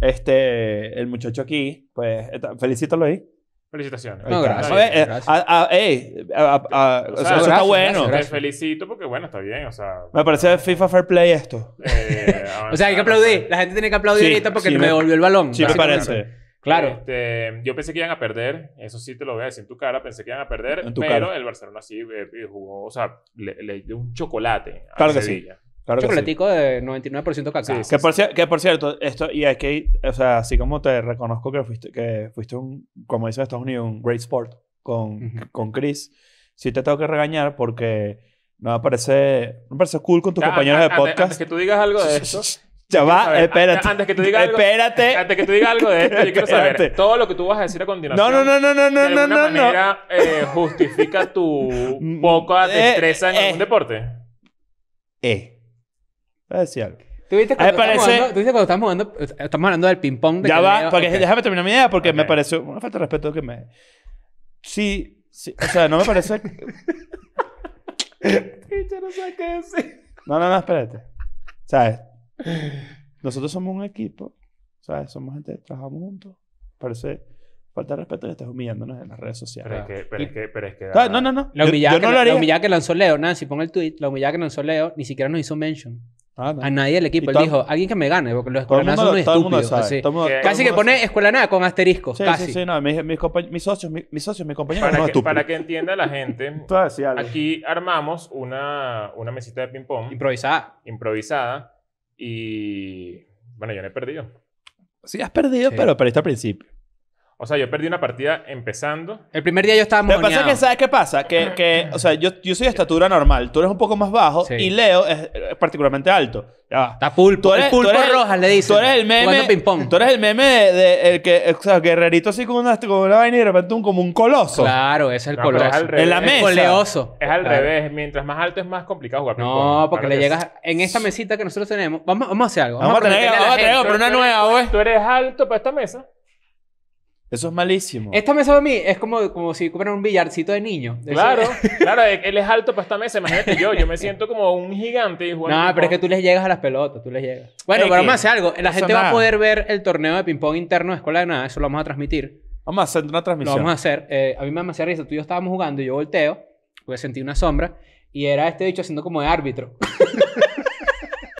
Este, el muchacho aquí, pues, felicítalo ahí. Felicitaciones. No, gracias. eso está bueno. Te felicito porque, bueno, está bien. O sea, me parece FIFA Fair Play esto. Eh, o sea, hay que aplaudir. Pues. La gente tiene que aplaudir ahorita porque me, devolvió el balón. Sí, me parece. Claro. Este, yo pensé que iban a perder. Eso sí te lo voy a decir en tu cara. Pensé que iban a perder. En tu pero el Barcelona sí eh, jugó. O sea, le, dio un chocolate. Claro que sí. Claro chocolatico de 99% cacao. que, por, cierto, esto, y que... o sea, así como te reconozco que fuiste, que fuiste un, como dicen Estados Unidos, un great sport con, con Chris, sí te tengo que regañar porque no me parece, no me parece cool con tus compañeros de podcast. Antes que tú digas algo de eso. Ya va, espérate. Antes que tú digas algo. Espérate. Antes que tú digas algo de esto, yo quiero saber todo lo que tú vas a decir a continuación. No, no, no, no, no, no, no, no. no. Eh, justifica tu poca eh, destreza en eh. algún deporte? Eh. Voy a decir algo. ¿Tú cuando, estamos jugando, estamos hablando del ping-pong? De ya va, porque déjame terminar mi idea porque me parece una falta de respeto que me... Sí, sí, o sea, no me parece... no qué No, no, no, espérate. ¿Sabes? Nosotros somos un equipo, ¿sabes? Somos gente que trabajamos juntos. Parece falta de respeto que estás humillándonos en las redes sociales. Pero es que, pero es que, pero es que No, no, no. La humillada, yo, no que, lo la lanzó Leo, Nancy, pon el tweet. La humillada que lanzó Leo ni siquiera nos hizo mention. A nadie del equipo. Él dijo, alguien que me gane, porque los escuelanazos son estúpidos. casi que pone nada con asterisco. casi. sí, No, mis, socios, mis, socios, mis compañeros para que, Para que entienda la gente, aquí armamos una, una mesita de ping-pong. Improvisada. Improvisada. Y bueno, yo no he perdido. Sí, has perdido, pero para este principio. O sea, yo perdí una partida empezando. El primer día yo estaba Lo que pasa es que, ¿sabes qué pasa? Que, que o sea, yo, yo soy de estatura normal. Tú eres un poco más bajo y Leo es, particularmente alto. Ya Está pulpo. Tú eres- el pulpo tú le dice. Tú eres el meme. ping-pong. Tú eres el meme de, el que, o sea, guerrerito así con una, con vaina y de repente un, como un coloso. Claro, es el No, es al coloso. revés. En la mesa. El coleoso. Es al revés. Mientras más alto es más complicado jugar ping-pong. No, porque le llegas... En esta mesita que nosotros tenemos... Vamos, vamos a hacer algo. Vamos a tener que- vamos a una nueva, güey. Tú ¿eh? eres alto para esta mesa. Eso es malísimo. Esta mesa para mí es como, como si fueran un billarcito de niño. claro, claro, él es alto para esta mesa, imagínate yo, yo me siento como un gigante. No, pero es que tú les llegas a las pelotas, tú les llegas. Bueno, pero vamos a hacer algo, la gente va a poder ver el torneo de ping-pong interno de Escuela de Nada, eso lo vamos a transmitir. Vamos a hacer una transmisión. Lo vamos a hacer, eh, a mí me hace risa, tú y yo estábamos jugando y yo volteo, porque sentí una sombra, y era este dicho haciendo como de árbitro.